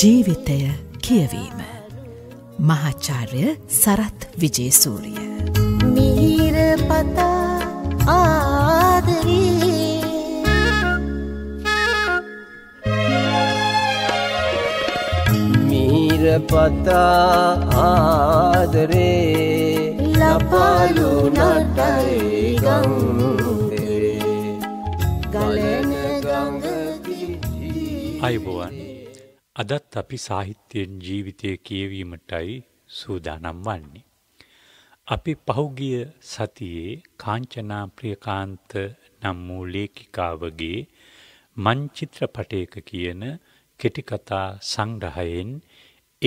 ජීවිතය කියවීම මහච්චාර්ය සරත් විජේසූරිය මීර පතා ආදරී පතා ආදරේ ලපලු නටයි ගංදේ ගලන ගංගති අයිබුවන් අදත් අපි සාහිත්‍යයෙන් ජීවිතය කියවීමටයි සූදානම් වන්නේ. අපි පහුගිය සතියේ කාංචනා ප්‍රියකාන්ත නම් වූ ලේඛිකාවගේ මං චිත්‍රපටයක කියන කෙටිකතා සංග්‍රහයෙන්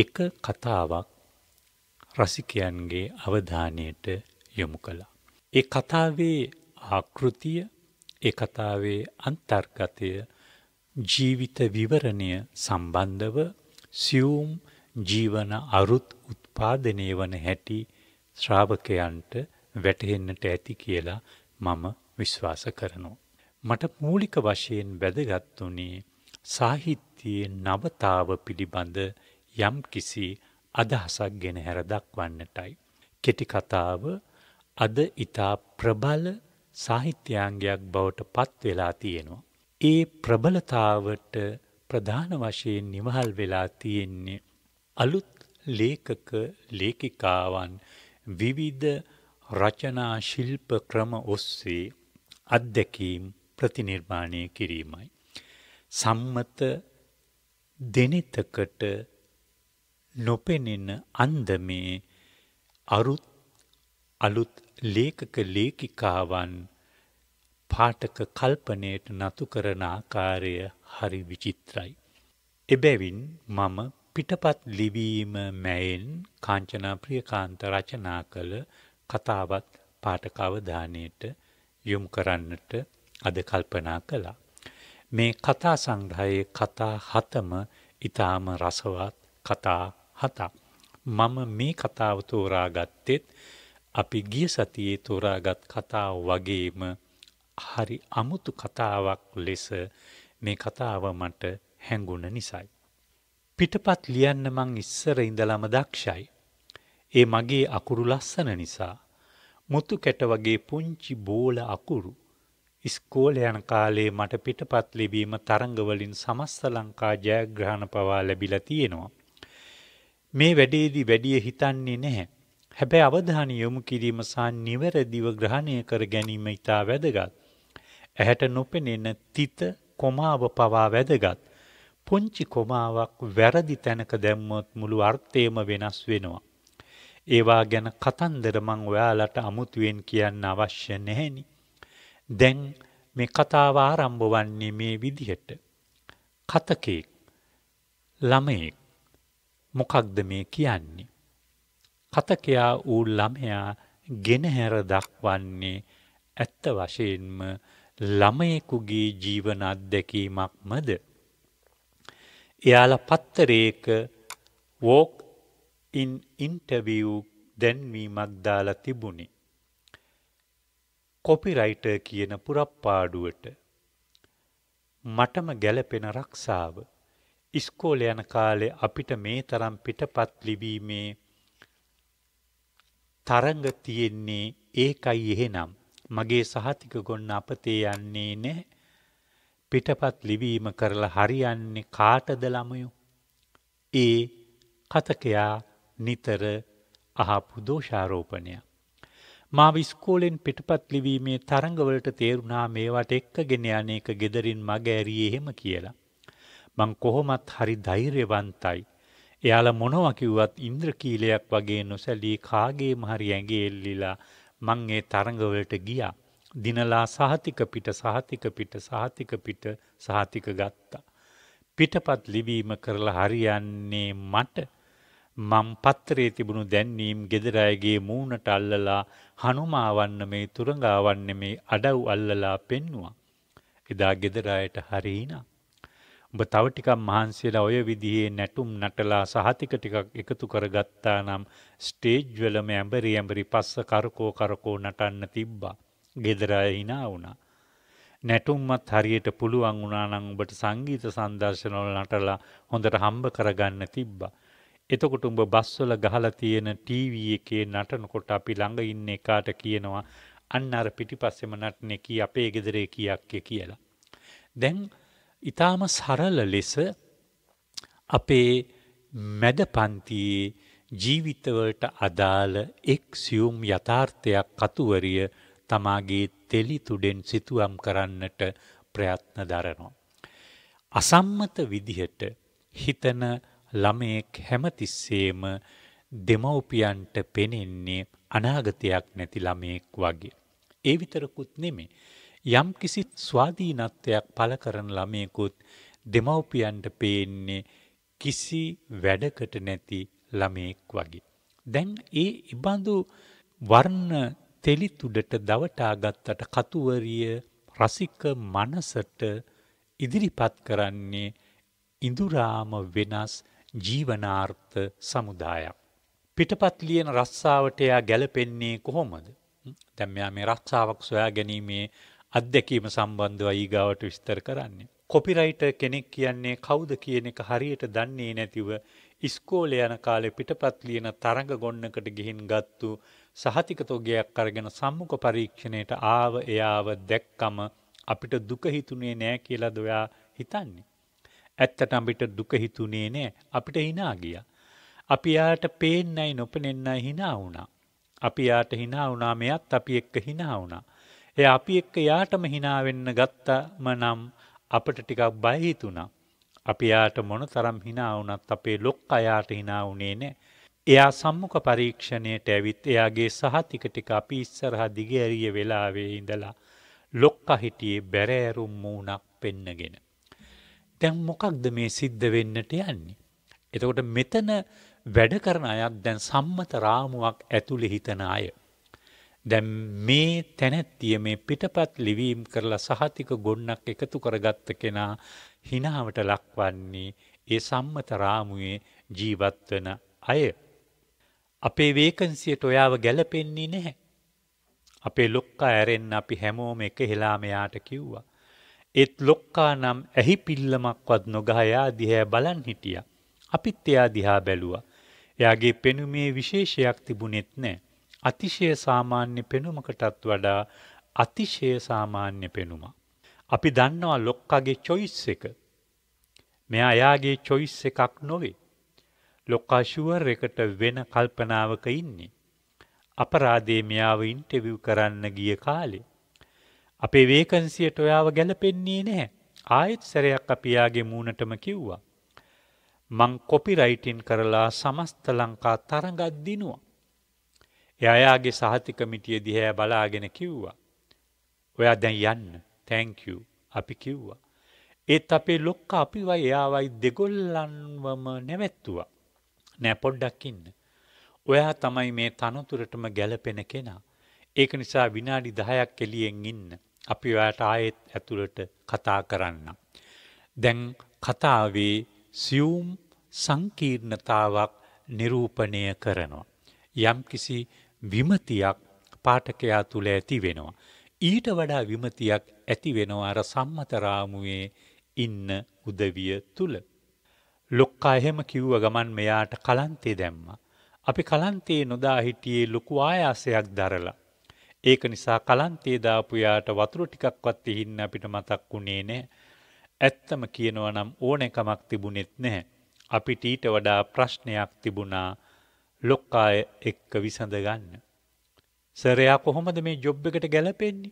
එක කතාවක් රසිකයන්ගේ අවධානයට යොමු කළා. ඒ කතාවේ ආකෘතිය ඒ කතාවේ අන්තර්ගතය ජීවිත විවරණය සම්බන්ධව සියුම් ජීවන අරුත් උත්පාදනය වන හැටි ශ්‍රාවකයන්ට වැටහෙන්නට ඇති කියලා මම විශ්වාස කරනවා. මට මූලික වශයෙන් වැදගත්තුනේ සාහිත්‍යයේ නවතාව පිළිබඳ යම් කිසි අදහසක් ගෙන හැර දක්වන්නටයි. කෙටිකතාව අද ඉතා ප්‍රබල සාහිත්‍යයන්ගයක් බවට පත් වෙලා තියෙනවා. ඒ ප්‍රබලතාවට ප්‍රධාන වශයෙන් නිමහල් වෙලා තියෙන්නේ. අලුත් ලේකක ලේකිකාවන් විවිධ රචනා ශිල්ප ක්‍රම ඔස්සේ අත්දැකීම් ප්‍රතිනිර්මාණය කිරීමයි. සම්මත දෙනෙතකට නොපෙනෙන අන්දමේ අරුත් අලුත් ලේකක ලේකිකාවන් පාටක කල්පනයට නතු කරන ආකාරය හරි විචිත්‍රයි. එබැවින් මම පිටපත් ලිවීම මැයෙන් කාංචනා ප්‍රියකාන්ත රචනා කළ කතාවත් පාටක අවධානයට යොමු කරන්නට අද කල්පනා කළා. මේ කතා සංග්‍රහයේ කතා හතම ඊටාම රසවත් කතා හතක්. මම මේ කතාව තෝරාගත්තෙත් අපි ගිය සතියේ තෝරාගත් කතාව වගේම හරි අමුතු කතාවක් ලෙස මේ කතාව මට හැඟුණ නිසයි. පිටපත් ලියන්න මං ඉස්සර ඉඳලම දක්ෂයි. ඒ මගේ අකුරු ලස්සන නිසා මුතු කැට වගේ පුංචි බෝල අකුරු ඉස්කෝල යන කාලේ මට පිටපත් ලිවීම තරඟවලින් සමස්ත ලංකා ජයග්‍රහණ පවා ලැබිලා තියෙනවා. මේ වැඩේදී වැඩිය හිතන්නේ නැහැ. හැබැයි අවධානය යොමු කිරීම සහ නිවැරදිව ග්‍රහණය කර ගැනීම ඉතා වැදගත්. ඇහැට නොපෙනෙන තිත කොමාව පවා වැදගත්. පුංචි කොමාවක් වැරදි තැනක දැම්මොත් මුළු අර්ථයම වෙනස් වෙනවා. ඒවා ගැන කතන්දර මං ඔයාලට අමුතුවෙන් කියන්න අවශ්‍ය නැහෙනි. දැන් මේ කතාව ආරම්භ වන්නේ මේ විදිහට. කතකෙක් ළමයෙක් මොකක්ද මේ කියන්නේ? කතකයා ඌ ළමයා ගෙනහැර දක්වන්නේ ඇත්ත වශයෙන්ම ළමයෙකුගේ ජීවන අත්දැකීමක්මද. එයාල පත්තරේක වෝක් ඉන් ඉන්ටවූ දැන්වීමක් දාලා තිබුණි. කොපිරයිට කියන පුරප්පාඩුවට. මටම ගැලපෙන රක්ෂාව. ඉස්කෝල යන කාලෙ අපිට මේ තරම් පිටපත් ලිවීමේ තරඟ තියෙන්නේ ඒකයි එහෙනම්. මගේ සහතික ගොන්න අපතේ යන්නේ නැහැ. පිටපත් ලිවීම කරලා හරියන්නේ කාටද ළමයෝ? ඒ කතකයා නිතර අහපු දෝෂාරෝපණය. මා විස්කෝලෙන් පිටපත් ලිවීමේ තරඟවලට තේරුණා මේවට එක්කගෙන යන එක gederin මග ඇරියේ එහෙම කියලා. මං කොහොමත් හරි ධෛර්යවන්තයි. එයාලා මොනවා කිව්වත් ඉන්ද්‍රකීලයක් වගේ නොසැලී කාගේම හරි ඇඟේ එල්ලිලා මං ඒ තරඟවලට ගියා. දිනලා සහතික පිට සහතික පිට සහතික පිට සහතික ගත්තා. පිටපත් ලිවීම කරලා හරියන්නේ මට මම් පත්‍රයේ තිබුණු දැන්වීම් ගෙදරයගේ මූුණට අල්ලලා හනුමාවන්න මේ තුරඟාවන්න මේ අඩව් අල්ලලා පෙන්නවා. එදා ගෙදරායට හරීනා. උඹ තව ටිකක් මහන්සියලා ඔය විදිහේ නැටුම් නටලා සහතික ටිකක් එකතු කරගත්තා නම් ස්ටේජ් වලම ඇඹරි ඇඹරි පස්ස කරකෝ කරකෝ නටන්න තිබ්බා. ගෙදර අය hina වුණා. නැටුම්මත් හරියට පුළුවන් වුණා නම් උඹට සංගීත සංදර්ශනවල නටලා හොඳට හම්බ කරගන්න තිබ්බා. එතකොට උඹ බස්වල ගහලා තියෙන ටීවී එකේ නටනකොට අපි ළඟ ඉන්න එකාට කියනවා අන්න අර පිටිපස්සෙම නටන්නේ කී අපේ ගෙදරේ කීයක්ය කියලා. දැන් ඉතාම සරල ලෙස අපේ මැද පන්තියේ ජීවිතවලට අදාළ එක් සියුම් යථාර්ථයක් කතුවරිය තමාගේ තෙලි තුඩෙන් සිතුවම් කරන්නට ප්‍රයත්න දරනවා. අසම්මත විදිහට හිතන ළමයෙක් හැමතිස්සේම දෙමව්පියන්ට පෙනෙන්නේ අනාගතයක් නැති ළමයෙක් වගේ. ඒ විතරකුත් නෙමේ. යම් කිසි ස්වාධීනත්වයක් පළ කරන ළමයෙකුත් දෙමව්පියන්ට පේන්නේ කිසි වැඩකට නැති ළමයෙක් වගේ. දැන් ඒ ඉබඳු වර්ණ තෙලිතුඩට දවටා ගත්තට කතුවරිය රසික මනසට ඉදිරිපත් කරන්නේ ඉඳුරාම වෙනස් ජීවනාර්ථ සමුදායක්. පිටපත් ලියන රස්සාවට එයා ගැලපෙන්නේ කොහොමද? දැන් මෙයා මේ රස්සාවක් සොයා ගැනීමේ අත්දැකීම සම්බන්ධව ඊගාවට විස්තර කරන්නේ. කොපිරයිට කෙනෙක් කියන්නේ කවුද කියන එක හරියට දන්නේ නැතිව ඉස්කෝල යන කාලේ පිටපත් ලියන තරඟ ගොන්නකට ගිහින් ගත්තු සහතිකතෝගයක් අරගෙන සම්මුඛ පරීක්ෂණයට ආව එයාව දැක්කම අපිට දුක හිතුනේ නෑ කියලා දොයා හිතන්නේ. ඇත්තට අපිට දුක හිතුනේ නෑ අපිට hina ගියා. අපි යාට පේන්නයි නොපෙනෙන්නයි hina වුණා. අපි යාට hina වුණා මෙයත් අපි එක්ක hina වුණා. එය අපි එක්ක යාටම හිනාවෙන්න ගත්තම නම් අපට ටිකක් බයහිතුනා. අපි යාට මොන තරම් හිනාවනත් අපේ ලොක් අයාට හිනාවුනේ නෑ. එයා සම්මුඛ පරීක්ෂණයට ඇවිත් එයාගේ සහතික ටික අපි ඉස්සරහ දිගහැරිය වෙලාවේ ඉඳලා ලොක්ක හිටියේ බැරෑරුම් මූණක් පෙන්නගෙන. දැන් මොකක්ද මේ සිද්ධ වෙන්නට යන්නේ. එතකොට මෙතන වැඩ කරන අයත් දැන් සම්මත රාමුවක් ඇතුළෙ හිතන අය. දැම් මේ තැනැත්තිය මේ පිටපත් ලිවීම් කරලා සහතික ගොන්නක් එකතු කරගත්ත කෙනා හිනාවට ලක්වන්නේ ඒ සම්මත රාමුවේ ජීවත්වන අය. අපේ වේකන්සියට ඔයාව ගැලපෙන්නේ නැහැ. අපේ ලොක්කා ඇරෙන් අපි හැමෝම එක හෙලාමයාට කිව්වා. එත් ලොක්කා නම් ඇහි පිල්ලමක්වත් නොගහයා දිහැ බලන් හිටිය. අපිත් එයා දිහා බැලුව. එයාගේ පෙනුමේ විශේෂයක් තිබුණෙත් නෑ. අතිශය සාමාන්‍ය පෙනුමකටත් වඩා අතිශය සාමාන්‍ය පෙනුම. අපි දන්නවා ලොක්කගේ චොයිස් එක. මෙයා එයාගේ චොයිස් එකක් නොවේ. ලොක්කා ෂුවර් එකට වෙන කල්පනාවක ඉන්නේ. අපරාධේ මෙයාව ඉන්ටර්විව් කරන්න ගිය කාලේ. අපේ වේකන්සියට ඔයාව ගැලපෙන්නේ නැහැ. ආයෙත් සැරයක් අපි යාගේ මූණටම කිව්වා. මං කොපිරයිටින් කරලා සමස්ත ලංකා තරඟක් දිනුවා. එයාගේ සහතික මිටිය දිහැ බලාගෙන කිව්වා. ඔයා දැන් යන්න තැංකූ අපි කිව්වා. ඒත් අපේ ලොක්ක අපිවයි එයාවයි දෙගොල්ලන්වම නැවැත්තුවා. නැපොඩ්ඩක්කින්න. ඔයා තමයි මේ තනතුරටම ගැලපෙන කෙනා. ඒක නිසා විනාඩි දහයක් එලියෙන් ඉන්න. අපි ඔයාට ආයෙත් ඇතුළට කතා කරන්න. දැන් කතාවේ සියුම් සංකීර්ණතාවක් නිරූපණය කරනවා. යම්කිසි විමතියක් පාඨකයා තුල ඇති වෙනවා. ඊට වඩා විමතියක් ඇති වෙනවා අර සම්මතරාමුවේ ඉන්න උදවිය තුල. ලොක්කා එහෙම කිව්ව ගමන් මෙයාට කලන්තේ දැම්මා. අපි කලන්තේ නොදා හිටියේ ලොකු ආයාසයක් දරලා. ඒක නිසා කලන්තේ දාපු යාට වතුර ටිකක්වත් තිහින්න අපිට මතක් වුණේ නැහැ. ඇත්තම කියනවා නම් ඕන එකමක් තිබුණෙත් නැහැ. අපිට ඊට වඩා ප්‍රශ්නයක් තිබුණා ලොක්කාය එක්ක විසඳ ගන්න. සරයා කොහොමද මේ ජොබ් එකට ගැලපෙන්නේ.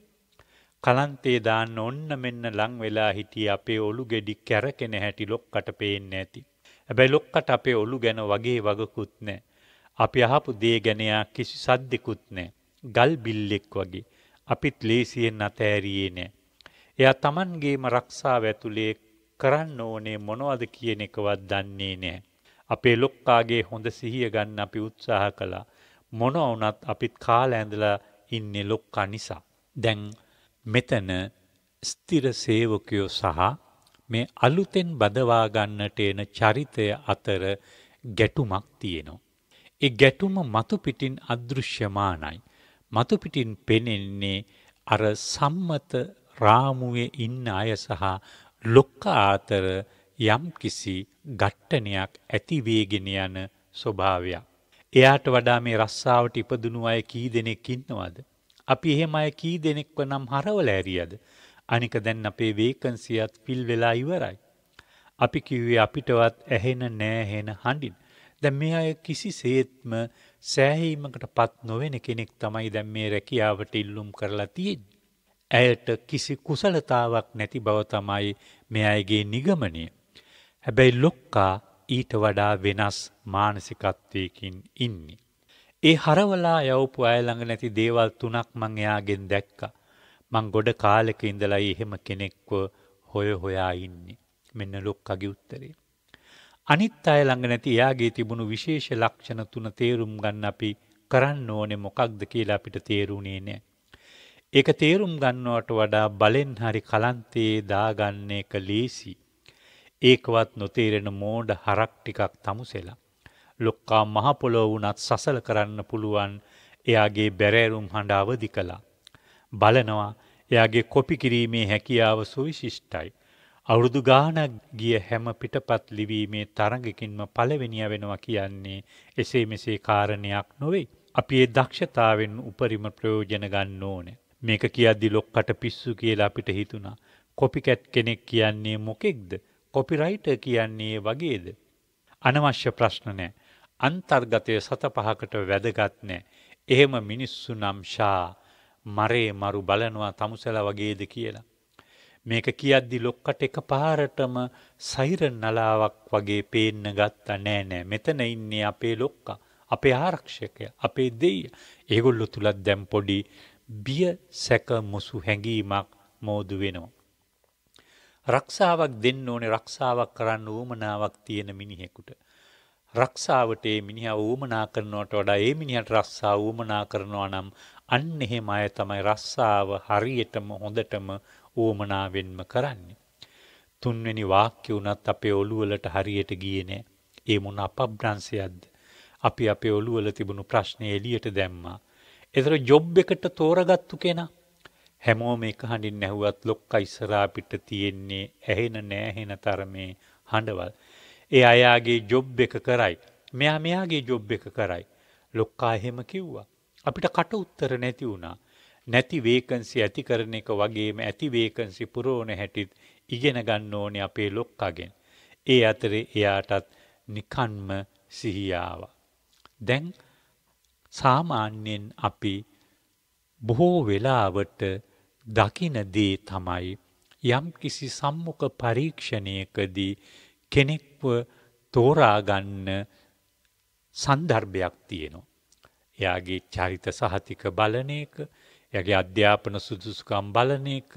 කලන්තේ දාන්න ඔන්න මෙන්න ලං වෙලා හිටිය අපේ ඔලු ගෙඩි කැරකෙන හැටි ලොක්කට පේන්න ඇති. හැබැයි ලොක්කට අපේ ඔලු ගැන වගේ වගකුත් නෑ. අපි අහපු දේ ගැනයා කිසි සද්දෙකුත් නෑ. ගල් බිල්ලෙක් වගේ. අපිත් ලේසියෙන් අතෑරියේ නෑ. එයා තමන්ගේම රක්ෂාව ඇතුලේ කරන්න ඕනේ මොනවද කියන එකවත් දන්නේ නෑ. අපේ ලොක්කාගේ හොඳ සිහිය ගන්න අපි උත්සාහ කළා. මොන වුණත් අපිත් කාලා ඇඳලා ඉන්නේ ලොක්කා නිසා. දැන් මෙතන ස්ථිර සේවකයෝ සහ මේ අලුතෙන් බදවා ගන්නට එන චරිතය අතර ගැටුමක් තියෙනවා. ඒ ගැටුම මතු පිටින් අදෘශ්‍යමානයි. මතු පිටින් පෙනෙන්නේ අර සම්මත රාමුවේ ඉන්න අය සහ ලොක්කා අතර යම්කිසි ඝට්ටනයක් ඇති වේගෙන යන ස්වභාවයක්. එයාට වඩා මේ රස්සාවට ඉපදුණු අය කී දෙනෙක් ඉන්නවද? අපි එහෙම අය කී දෙනෙක්ව නම් හරවලා ඇරියද? අනික දැන් අපේ වේකන්සියත් ෆිල් වෙලා ඉවරයි. අපි කිව්වේ අපිටවත් ඇහෙන නෑහෙන හඬින්. දැන් මේ අය කිසිසේත්ම සෑහීමකටපත් නොවන කෙනෙක් තමයි දැන් මේ රැකියාවට ඉල්ලුම් කරලා තියෙන්නේ. ඇයට කිසි කුසලතාවක් නැති බව තමයි මේ අයගේ නිගමනය. හැබැයි ලොක්කා ඊට වඩා වෙනස් මානසිකත්වයකින් ඉන්නේ. ඒ හරවලා යවපු අය ළඟ නැති දේවල් තුනක් මං එයාගෙන් දැක්කා. මං ගොඩ කාලෙක ඉඳලා එහෙම කෙනෙක්ව හොය හොයා ඉන්නේ. මෙන්න ලොක්කගේ උත්තරේ. අනිත් අය ළඟ නැති එයාගේ තිබුණු විශේෂ ලක්ෂණ තුන තේරුම් ගන්න අපි කරන්න ඕනේ මොකක්ද කියලා අපිට තේරුණේ නැහැ. ඒක තේරුම් ගන්නවට වඩා බලෙන් හරි කලන්තේ දාගන්න එක ලේසියි. ඒකවත් නොතේරෙන මෝඩ හරක් ටිකක් තමුසෙලා. ලොක්කා මහපොලොව වුණත් සසල කරන්න පුළුවන් එයාගේ බැරෑරුම් හඬ අවදි කළා. බලනවා එයාගේ කොපි කිරීමේ හැකියාව සුවිශිෂ්ටයි. අවුරුදු ගානක් ගිය හැම පිටපත් ලිවීමේ තරඟකින්ම පළවෙනිය වෙනවා කියන්නේ එසේ මෙසේ කාරණයක් නොවෙයි. අපි ඒ දක්ෂතාවෙන් උපරිම ප්‍රයෝජන ගන්න ඕනේ. මේක කියද්දි ලොක්කට පිස්සු කියලා අපිට හිතුණා. කොපිකැට් කෙනෙක් කියන්නේ මොකෙක්ද? කොපිරයිට කියන්නේ වගේද? අනවශ්‍ය ප්‍රශ්න නෑ. අන්තර්ගතය සත පහකට වැදගත් නෑ. එහෙම මිනිස්සු නම් ෂා මරේ මරු බලනවා තමුසලා වගේද කියලා. මේක කියද්දි ලොක්කට එක පාරටම සෛරන් නලාවක් වගේ පේන්න ගත්තා නෑ නෑ මෙතන ඉන්නේ අපේ ලොක්කා අපේ ආරක්ෂකය අපේ දෙය ඒගොල්ලො තුළත් දැම් පොඩි බිය සැක මුසු හැඟීමක් මෝදු වෙනවා. රක්ෂාවක් දෙන්න ඕනේ රක්ෂාවක් කරන්න ඌමනාවක් තියෙන මිනිහෙකුට. රක්ෂාවට ඒ මිනිහා ඌමනා කරනවට වඩා ඒ මිනිහට රස්සා ඌමනා කරනවා නම් අන්න එහෙම අය තමයි රස්සාව හරියටම හොඳටම ඌමනාවෙන්ම කරන්නේ. තුන්වෙනි වාක්‍ය වුණත් අපේ ඔළුවලට හරියට ගියේ නෑ. ඒ මොන අපබ්‍රංශයක්ද? අපි අපේ ඔළුවල තිබුණු ප්‍රශ්නේ එළියට දැම්මා. ඒතර ජොබ් එකට තෝරගත්තු කෙනා හැමෝම එක හඬින් ඇහුවත් ලොක්ක ඉස්සරහා පිට තියෙන්නේ ඇහෙන නෑහෙන තරමේ හඬවල්. ඒ අයාගේ ජොබ් එක කරයි. මෙයා මෙයාගේ ජොබ් එක කරයි. ලොක්කා එහෙම කිව්වා. අපිට කට උත්තර නැති වුණා. නැති වේකන්සි ඇති කරන එක වගේම ඇති වේකන්සි පුරෝණ හැටිත් ඉගෙන ගන්න ඕනේ අපේ ලොක්කගෙන්. ඒ අතරේ එයාටත් නිකන්ම සිහියාව. දැන් සාමාන්‍යයෙන් අපි බොහෝ වෙලාවට දකින දේ තමයි යම්කිසි සම්මුඛ පරීක්ෂණයකදී කෙනෙක්ව තෝරාගන්න සන්දර්භයක් තියෙනවා. එයාගේ චරිත සහතික බලන එක, එයාගේ අධ්‍යාපන සුදුසුකම් බලන එක,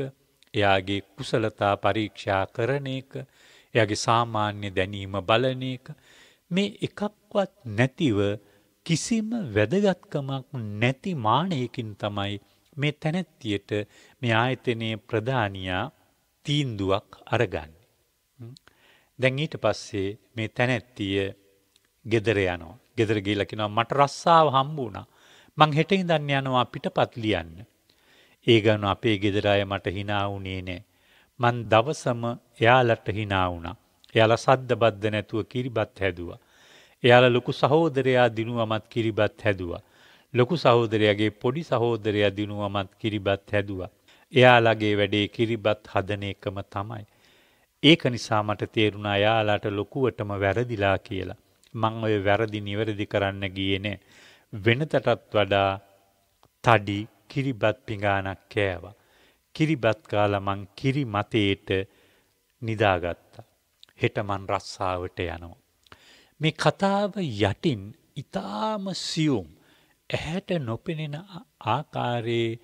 එයාගේ කුසලතා පරීක්ෂා කරන එක, එයාගේ සාමාන්‍ය දැනීම බලන එක මේ එකක්වත් නැතිව කිසිම වැදගත්කමක් නැති මානයකින් තමයි මේ තැනැත්තියට මේ ආයතනයේ ප්‍රධානියා තීන්දුවක් අරගන්න. දැන් ඊට පස්සේ මේ තැනැත්තිය ගෙදර යනවා. ගෙදර ගිහිල්ලා කියනවා මට රස්සාව හම්බ වුණා. මං හෙට ඉඳන් යනවා පිටපත් ලියන්න. ඒ ගාන අපේ ගෙදර අය මට hina වුණේ නෑ. මං දවසම එයාලට hina වුණා. එයාලා සද්ද බද්ද නැතුව කිරිබත් හැදුවා. එයාලා ලොකු සහෝදරයා දිනුවමත් කිරිබත් හැදුවා. ලොකු සහෝදරයාගේ පොඩි සහෝදරයා දිනුවමත් කිරිබත් හැදුවා. එයාලගේ වැඩේ කිරිබත් හදන එකම තමයි. ඒක නිසා මට තේරුණා යාලාට ලොකුවටම වැරදිලා කියලා. මං ඔය වැරදි නිවැරදි කරන්න ගියේ නෑ. වෙනතටත් වඩා තඩි කිරිබත් පිඟානක් කෑවා. කිරිබත් කාලා මං කිරි මතේට නිදාගත්තා. හෙට මං රස්සාවට යනවා. මේ කතාව යටින් ඉතාම සියුම් ඇහැට නොපෙනෙන ආකාරයේ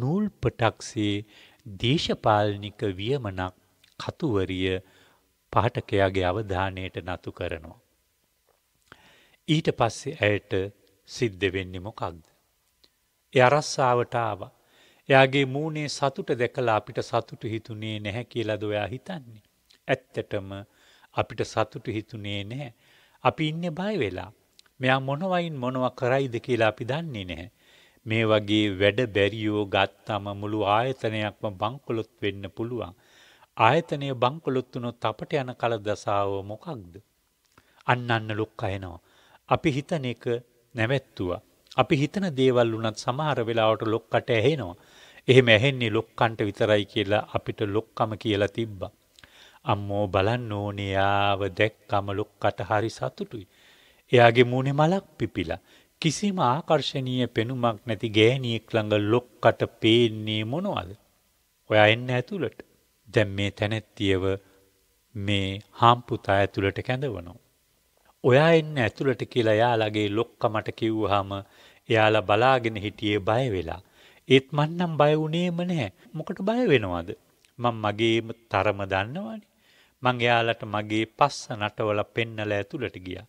නූල්පටක්සේ දේශපාලනික වියමනක් කතුවරිය පාඨකයාගේ අවධානයට නතු කරනවා. ඊට පස්සේ ඇයට සිද්ධ වෙන්නේ මොකක්ද? ඒ අරස්සාවට ආවා. එයාගේ මූණේ සතුට දැකලා අපිට සතුට හිතුනේ නැහැ කියලාද ඔයා හිතන්නේ? ඇත්තටම අපිට සතුට හිතුනේ නැහැ. අපි ඉන්නේ බය වෙලා. මෙයා මොනවයින් මොනව කරයිද කියලා අපි දන්නේ නැහැ. මේ වගේ වැඩ බැරියෝ ගත්තම මුළු ආයතනයක්ම බංකොලොත් වෙන්න පුළුවන්. ආයතනය බංකොලොත් වුණොත් අපට යන කල දසාව මොකක්ද? අන්න අන්න ලොක්ක එනවා. අපි හිතන එක නැවැත්තුවා. අපි හිතන දේවල් වුණත් සමහර වෙලාවට ලොක්කට ඇහෙනවා. එහෙම ඇහෙන්නේ ලොක්කන්ට විතරයි කියලා අපිට ලොක්කම කියලා තිබ්බා. අම්මෝ බලන්න ඕනේ ආව දැක්කම ලොක්කට හරි සතුටුයි. එයාගේ මූුණෙ මලක් පිපිලා. කිසිම ආකර්ශණීය පෙනුමක් නැති ගෑනියෙක් ළඟ ලොක්කට පේන්නේ මොනවද? ඔයා එන්න ඇතුළට. දැන් මේ තැනැත්තියව මේ හාම්පුතා ඇතුළට කැඳවනවා. ඔයා එන්න ඇතුළට කියලා යාළගේ ලොක්කමට කිව්වහම එයාලා බලාගෙන හිටියේ බය වෙලා. ඒත් මන්නම් බය වුණේම නැහැ. මොකට බය වෙනවද? මං මගේම තරම දන්නවනේ. මං එයාලට මගේ පස්ස නටවලා පෙන්නලා ඇතුළට ගියා.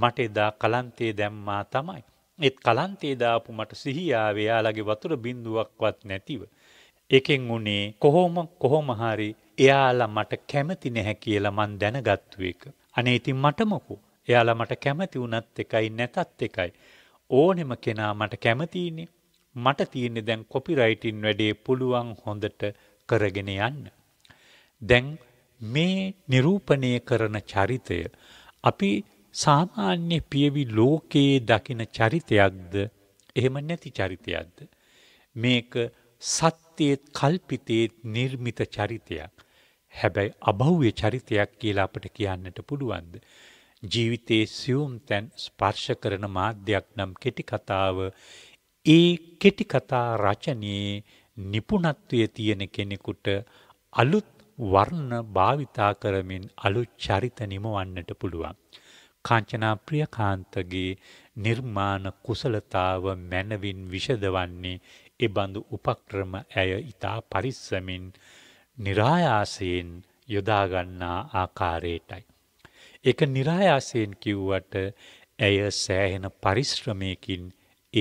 මට එදා කලන්තේ දැම්මා තමයි. ඒත් කලන්තේ දාපු මට සිහියාවේ යාලගේ වතුර බින්දුවක්වත් නැතිව. එකෙන් උනේ කොහොම කොහොම හරි එයාලා මට කැමති නැහැ කියලා මං දැනගත්තු එක. අනේ ඉතින් මට මොකෝ? එයාලා මට කැමති වුණත් එකයි නැතත් එකයි. ඕනෙම කෙනා මට කැමතිනේ. මට තියෙන්නේ දැන් කොපිරයිටින් වැඩේ පුළුවන් හොඳට කරගෙන යන්න. දැන් මේ නිරූපණය කරන චරිතය අපි සාමාන්‍ය පියවි ලෝකයේ දකින චරිතයක්ද එහෙම නැති චරිතයක්ද මේක සත්‍යයේත් කල්පිතයේත් නිර්මිත චරිතයක් හැබැයි අභෞව්‍ය චරිතයක් කියලා අපට කියන්නට පුළුවන්ද ජීවිතයේ සියුම් තැන් ස්පර්ශ කරන මාධ්‍යයක් නම් කෙටි කතාව ඒ කෙටි කතා රචනයේ නිපුණත්වයේ තියෙන කෙනෙකුට අලුත් වර්ණ භාවිතා කරමින් අලුත් චරිත නිමවන්නට පුළුවන්. කාංචනා ප්‍රියකාන්තගේ නිර්මාණ කුසලතාව මැනවින් විෂදවන්නේ එබඳු උපක්‍රම ඇය ඊතා පරිස්සමින් નિરાයාසයෙන් යොදාගන්නා ආකාරයටයි. ඒක નિરાයාසයෙන් කිව්වට ඇය සෑහෙන පරිශ්‍රමයකින්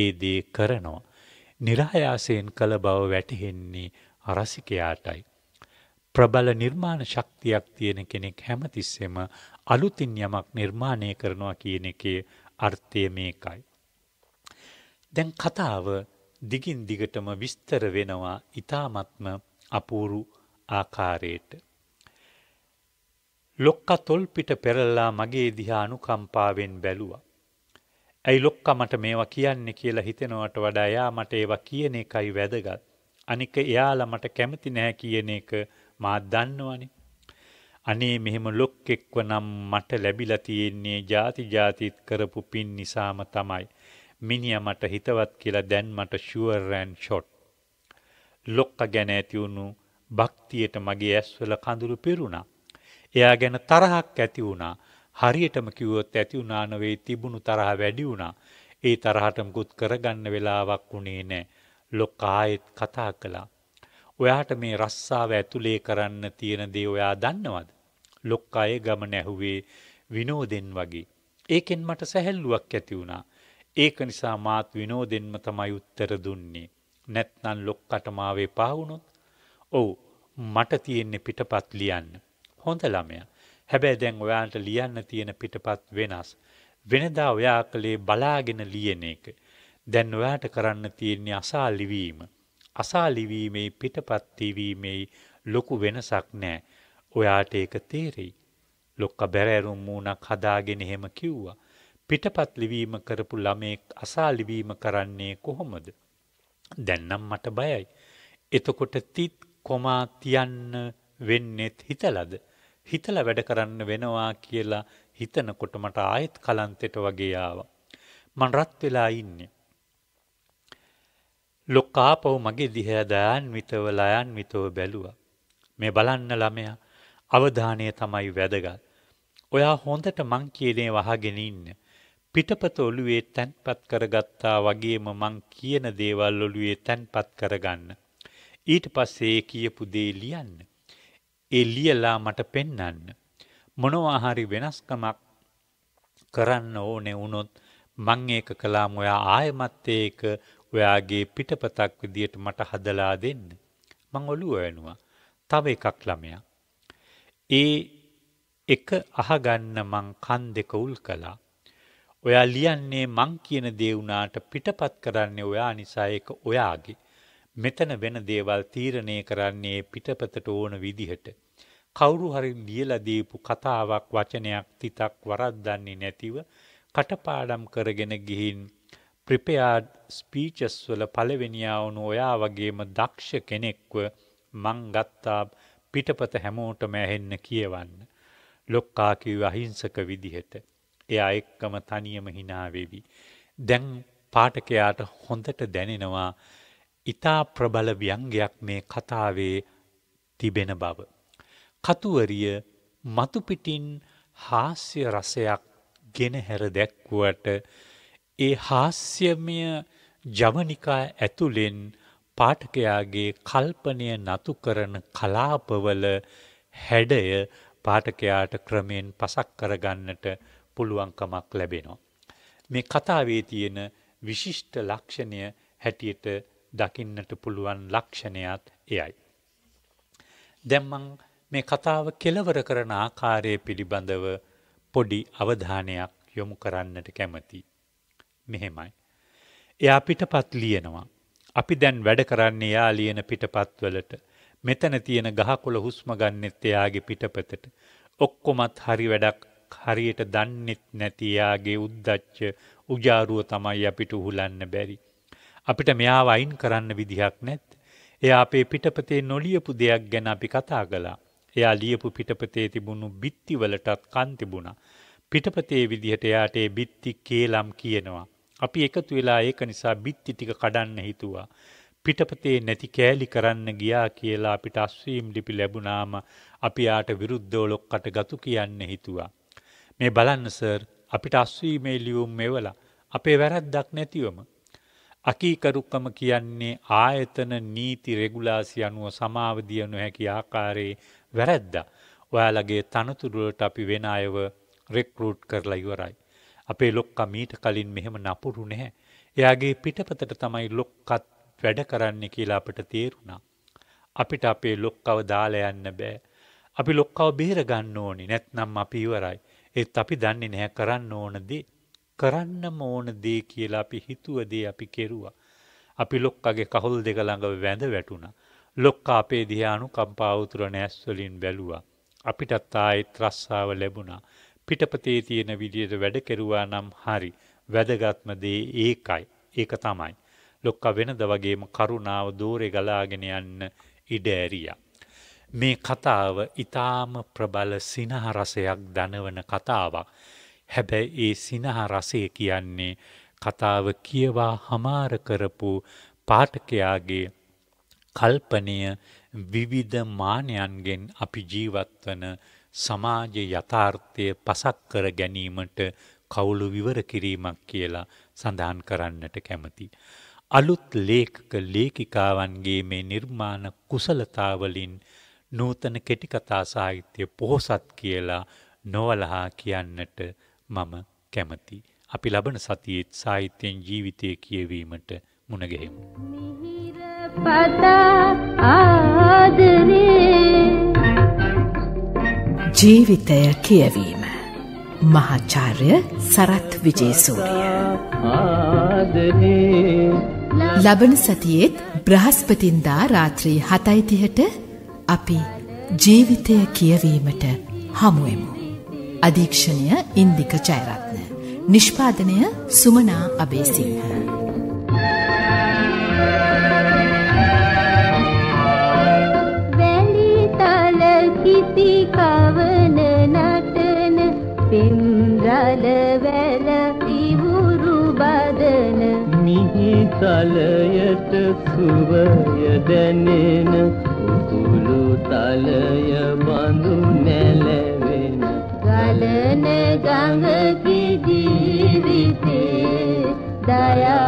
ඒ දේ කරනවා. નિરાයාසයෙන් කළ බව වැටහෙන්නේ රසිකයාටයි. ප්‍රබල නිර්මාණ ශක්තියක් තියෙන කෙනෙක් හැමතිස්සෙම අලුතින් යමක් නිර්මාණය කරනවා කියන එකේ අර්ථය මේකයි. දැන් කතාව දිගින් දිගටම විස්තර වෙනවා ඊ타මත්ම අපූරු ආකාරයට. ලොක්ක තොල් පිට පෙරලා මගේ දිහා අනුකම්පාවෙන් බැලුවා. ඇයි ලොක්කා මට මේවා කියන්නේ කියලා හිතෙනවට වඩා එයා මට ඒවා කියන එකයි වැදගත්. අනික එයාලා මට කැමති නැහැ කියන එක මාත් දන්නවනේ. අනේ මෙහෙම ලොක්කෙක්ව නම් මට ලැබිලා තියෙන්නේ ಜಾති ಜಾතිත් කරපු පින් නිසාම තමයි. මිනිහා මට හිතවත් කියලා දැන් මට ෂුවර් ඇන් ෂොට්. ලොක්ක ගැන ඇති වුණු භක්තියට මගේ ඇස්වල කඳුළු පෙරුණා. එයා ගැන තරහක් ඇති වුණා. හරියටම කිව්වොත් ඇති වුණා නෙවෙයි තිබුණු තරහ වැඩි වුණා. ඒ තරහට මුකුත් කරගන්න වෙලාවක් උනේ නැහැ. ලොක්ක ආයෙත් කතා කළා. ඔයාට මේ රස්සාව ඇතුලේ කරන්න තියෙන දේ ඔයා දන්නවද? ලොක්කායේ ගමන ඇහුවේ විනෝදෙන් වගේ. ඒකෙන් මට සැහැල්ලුවක් ඇති වුණා. ඒක නිසා මාත් විනෝදෙන්ම තමයි උත්තර දුන්නේ. නැත්නම් ලොක්කට මාව එපා වුණොත් ඔව් මට තියෙන්නේ පිටපත් ලියන්න. හොඳ ළමයා. හැබැයි දැන් ඔයාලට ලියන්න තියෙන පිටපත් වෙනස්. වෙනදා ඔයා කලේ බලාගෙන ලියන එක. දැන් ඔයාට කරන්න තියෙන්නේ අසා ලිවීම. අසාලිවීමේ පිටපත්තිවීමේ ලොකු වෙනසක් නෑ. ඔයාට ඒක තේරෙයි. ලොක්ක බැරෑරුම් මූුණක් හදාගෙන එහෙම කිව්වා. පිටපත් ලිවීම කරපු ළමයෙක් අසාලිවීම කරන්නේ කොහොමද. දැන්නම් මට බයයි. එතකොට තිත් කොමා තියන්න වෙන්නෙත් හිතලද. හිතල වැඩ කරන්න වෙනවා කියලා හිතනකොට මට ආයෙත් කලන්තෙට වගේ ආවා. මන් රත් වෙලා ඉන්නේ. ලොක්කාපව් මගේ දිහැදෑන්විතව ලයන්විතව බැලුව. මේ බලන්න ළමයා අවධානය තමයි වැදගත්. ඔයා හොඳට මං කියනේ වහගෙන ඉන්න. පිටපත ඔළුවේ තැන්පත් කරගත්තා වගේම මං කියන දේවල් ඔළුවේ තැන්පත් කරගන්න. ඊට පස්සේ කියපු දේ ලියන්න. ඒ ලියලා මට පෙන්නන්න. මොනවා හරි වෙනස්කමක් කරන්න ඕනේ වුණොත් මං ඒක කළා මොයා ආයමත් ඒක ඔයාගේ පිටපතක් විදියට මට හදලා දෙන්න. මං ඔළුව වෙනවා. තව එකක් ළමයා. ඒ එක අහගන්න මං කන් දෙක උල් කළා. ඔයා ලියන්නේ මං කියන දේ වුණාට පිටපත් කරන්නේ ඔයා නිසා ඒක ඔයාගේ. මෙතන වෙන දේවල් තීරණය කරන්නේ පිටපතට ඕන විදිහට. කවුරු හරි ලියලා දීපු කතාවක් වචනයක් තිතක් වරද්දන්නේ නැතිව කටපාඩම් කරගෙන ගිහින් ප්‍රිපයාඩ් ස්පීචස් වල පලවෙනිියාවුණු ඔයා වගේම දක්ෂ කෙනෙක්ව මං ගත්තා පිටපත හැමෝටම ඇහෙන්න කියවන්න. ලොක්කාකිව අහිංසක විදිහට. එයා එක්කම තනියම හිනාවෙවි. දැන් පාටකයාට හොඳට දැනෙනවා ඉතා ප්‍රබල ව්‍යංගයක් මේ කතාවේ තිබෙන බව. කතුවරිය මතුපිටින් හාස්‍ය රසයක් ගෙනහැර දැක්වුවට ඒ හාස්‍යමය ජවනිකා ඇතුළෙන් පාඨකයාගේ කල්පනය නතු කරන කලාපවල හැඩය පාඨකයාට ක්‍රමයෙන් පසක් කරගන්නට පුළුවන්කමක් ලැබෙනවා. මේ කතාවේ තියෙන විශිෂ්ට ලක්ෂණය හැටියට දකින්නට පුළුවන් ලක්ෂණයත් එයයි. දැම්මං මේ කතාව කෙලවර කරන ආකාරය පිළිබඳව පොඩි අවධානයක් යොමු කරන්නට කැමති. මෙහෙමයි. එයා පිටපත් ලියනවා. අපි දැන් වැඩ කරන්නේ එයා ලියන පිටපත්වලට. මෙතන තියෙන ගහකොළ හුස්ම ගන්නෙත් එයාගේ පිටපතට. ඔක්කොමත් හරි වැඩක් හරියට දන්නෙත් නැති එයාගේ උද්දච්ච උජාරුව තමයි අපිට උහුලන්න බැරි. අපිට මෙයාව අයින් කරන්න විදිහක් නැත්. එයා අපේ පිටපතේ නොලියපු දෙයක් ගැන අපි කතා කළා. එයා ලියපු පිටපතේ තිබුණු බිත්තිවලටත් කන් තිබුණා. පිටපතේ විදිහට එයාට ඒ බිත්ති කේලම් කියනවා. අපි එකතු වෙලා ඒක නිසා බිත්ති ටික කඩන්න හිතුවා. පිටපතේ නැති කෑලි කරන්න ගියා කියලා අපිට අස්වීම් ලිපි ලැබුණාම අපි යාට විරුද්ධව ලොක්කට ගතු කියන්න හිතුවා. මේ බලන්න සර් අපිට අස්වීමේ ලියුම් මෙවලා අපේ වැරැද්දක් නැතිවම අකීකරුක්කම කියන්නේ ආයතන නීති රෙගුලාසි අනුව සමාවදිය නොහැකි ආකාරයේ වැරැද්දා. ඔයාලගේ තනතුරුවලට අපි වෙන අයව රෙක්රූට් කරලා ඉවරයි. අපේ ලොක්කා මීට කලින් මෙහෙම නපුරු නැහැ. එයාගේ පිටපතට තමයි ලොක්කත් වැඩ කරන්න කියලා අපට තේරුණා. අපිට අපේ ලොක්කව දාලා යන්න බෑ. අපි ලොක්කව බේර ගන්න ඕනේ නැත්නම් අපි ඉවරයි. ඒත් අපි දන්නේ නැහැ කරන්න ඕන දේ. කරන්නම ඕන දේ කියලා අපි හිතුව දේ අපි කෙරුවා. අපි ලොක්කගේ කහොල් දෙක ළඟ වැඳ වැටුණා. ලොක්කා අපේ දිහානු කම්පා උතුරන ඇස් වලින් බැලුවා. අපිටත් ආයෙත් රස්සාව ලැබුණා. පිටපතේ තියෙන විදියට වැඩ කෙරුවා නම් හරි. වැදගත්ම දේ ඒකයි. ඒක තමයි. ලොක්ක වෙනද වගේම කරුණාව දෝරේ ගලාගෙන යන්න ඉඩ ඇරියා. මේ කතාව ඊටාම ප්‍රබල සිනහ රසයක් දනවන කතාවක්. හැබැයි ඒ සිනහ රසය කියන්නේ කතාව කියවා හමාර කරපු පාඨකයාගේ කල්පනීය විවිධ මානයන්ගෙන් අපි ජීවත් වන සමාජ යථාර්ථය පසක් කර ගැනීමට කවුළු විවර කිරීමක් කියලා සඳහන් කරන්නට කැමති. අලුත් ලේඛක ලේඛිකාවන්ගේ මේ නිර්මාණ කුසලතාවලින් නූතන කෙටිකතා සාහිත්‍ය පොහොසත් කියලා නොවලහා කියන්නට මම කැමති. අපි ලබන සතියේත් සාහිත්‍යයෙන් ජීවිතය කියවීමට මුණගැහෙමු. මිහිර පත ආදරේ ජීවිතය කියවීම මහච්චාර්ය සරත් විජේසූරිය ආදනේ ලබන සතියේත් බ්‍රහස්පතින්දා රාත්‍රී හතයිතිහට අපි ජීවිතය කියවීමට හමුවමු. අධීක්ෂණය ඉන්දික ජයරත්න. නිෂ්පාදනය සුමනා අබේසිංහ. තලයට සුවය දැනෙන කුකුළු තලය බඳු නැලවෙන ගලන ගඟ කිදිවිතේ දයා